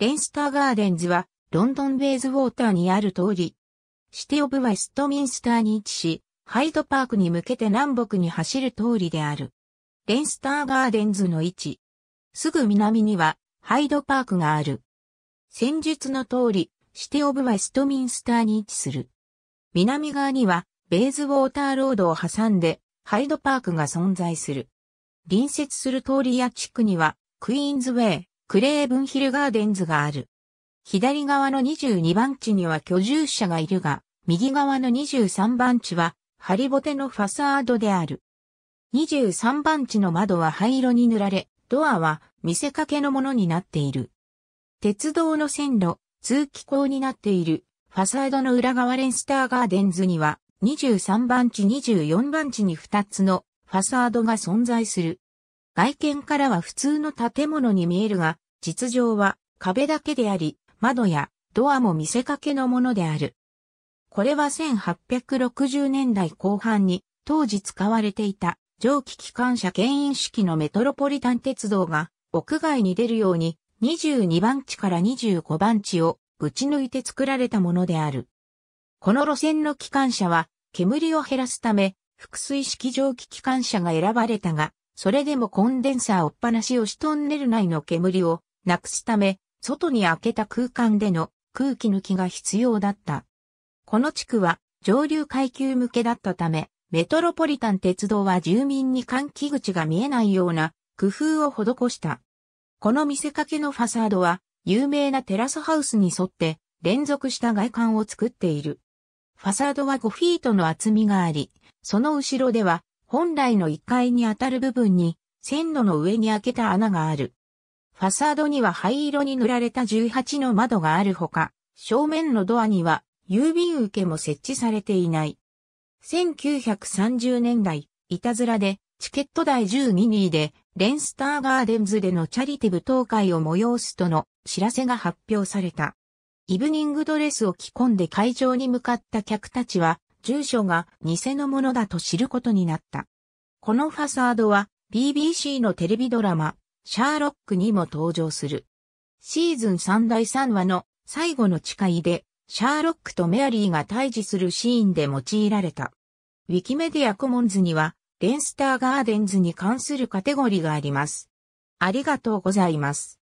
レンスターガーデンズは、ロンドンベイズウォーターにある通り、シティオブワイストミンスターに位置し、ハイドパークに向けて南北に走る通りである。レンスターガーデンズの位置。すぐ南には、ハイドパークがある。戦術の通り、シティオブワイストミンスターに位置する。南側には、ベイズウォーターロードを挟んで、ハイドパークが存在する。隣接する通りや地区には、クイーンズウェイ、クレーブンヒルガーデンズがある。左側の22番地には居住者がいるが、右側の23番地は、ハリボテのファサードである。23番地の窓は灰色に塗られ、ドアは見せかけのものになっている。鉄道の線路、通気口になっている、ファサードの裏側レンスターガーデンズには、23番地24番地に2つのファサードが存在する。外見からは普通の建物に見えるが、実情は壁だけであり、窓やドアも見せかけのものである。これは1860年代後半に当時使われていた蒸気機関車牽引式のメトロポリタン鉄道が屋外に出るように22番地から25番地をぶち抜いて作られたものである。この路線の機関車は煙を減らすため、複水式蒸気機関車が選ばれたが、それでもコンデンサーおっぱなしをしトンネル内の煙をなくすため、外に開けた空間での空気抜きが必要だった。この地区は上流階級向けだったため、メトロポリタン鉄道は住民に換気口が見えないような工夫を施した。この見せかけのファサードは有名なテラスハウスに沿って連続した外観を作っている。ファサードは5フィートの厚みがあり、その後ろでは本来の1階にあたる部分に線路の上に開けた穴がある。ファサードには灰色に塗られた18の窓があるほか、正面のドアには郵便受けも設置されていない。1930年代、いたずらでチケット代12人でレンスターガーデンズでのチャリティブ東海を催すとの知らせが発表された。イブニングドレスを着込んで会場に向かった客たちは住所が偽のものだと知ることになった。このファサードは BBC のテレビドラマ、シャーロックにも登場する。シーズン3第3話の最後の誓いで、シャーロックとメアリーが対峙するシーンで用いられた。ウィキメディアコモンズには、レンスターガーデンズに関するカテゴリーがあります。ありがとうございます。